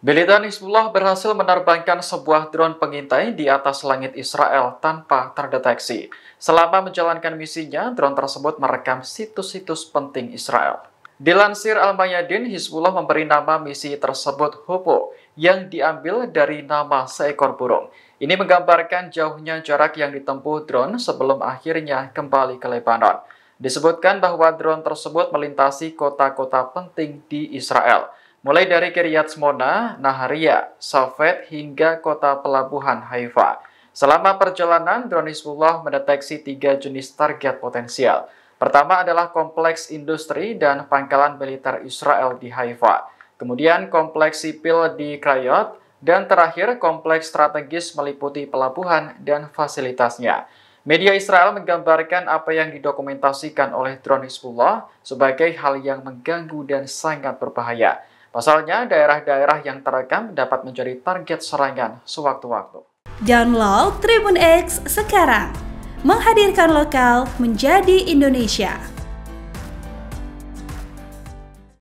Militan Hizbullah berhasil menerbangkan sebuah drone pengintai di atas langit Israel tanpa terdeteksi. Selama menjalankan misinya, drone tersebut merekam situs-situs penting Israel. Dilansir Al-Mayadin, Hizbullah memberi nama misi tersebut Hopo, yang diambil dari nama seekor burung. Ini menggambarkan jauhnya jarak yang ditempuh drone sebelum akhirnya kembali ke Lebanon. Disebutkan bahwa drone tersebut melintasi kota-kota penting di Israel mulai dari Kiryat Smona, Naharia, Safed hingga kota pelabuhan Haifa. Selama perjalanan, drone mendeteksi tiga jenis target potensial. Pertama adalah kompleks industri dan pangkalan militer Israel di Haifa, kemudian kompleks sipil di Krayot, dan terakhir kompleks strategis meliputi pelabuhan dan fasilitasnya. Media Israel menggambarkan apa yang didokumentasikan oleh drone sebagai hal yang mengganggu dan sangat berbahaya. Pasalnya, daerah-daerah yang terekam dapat menjadi target serangan sewaktu-waktu. Download Tribun X sekarang. Menghadirkan lokal menjadi Indonesia.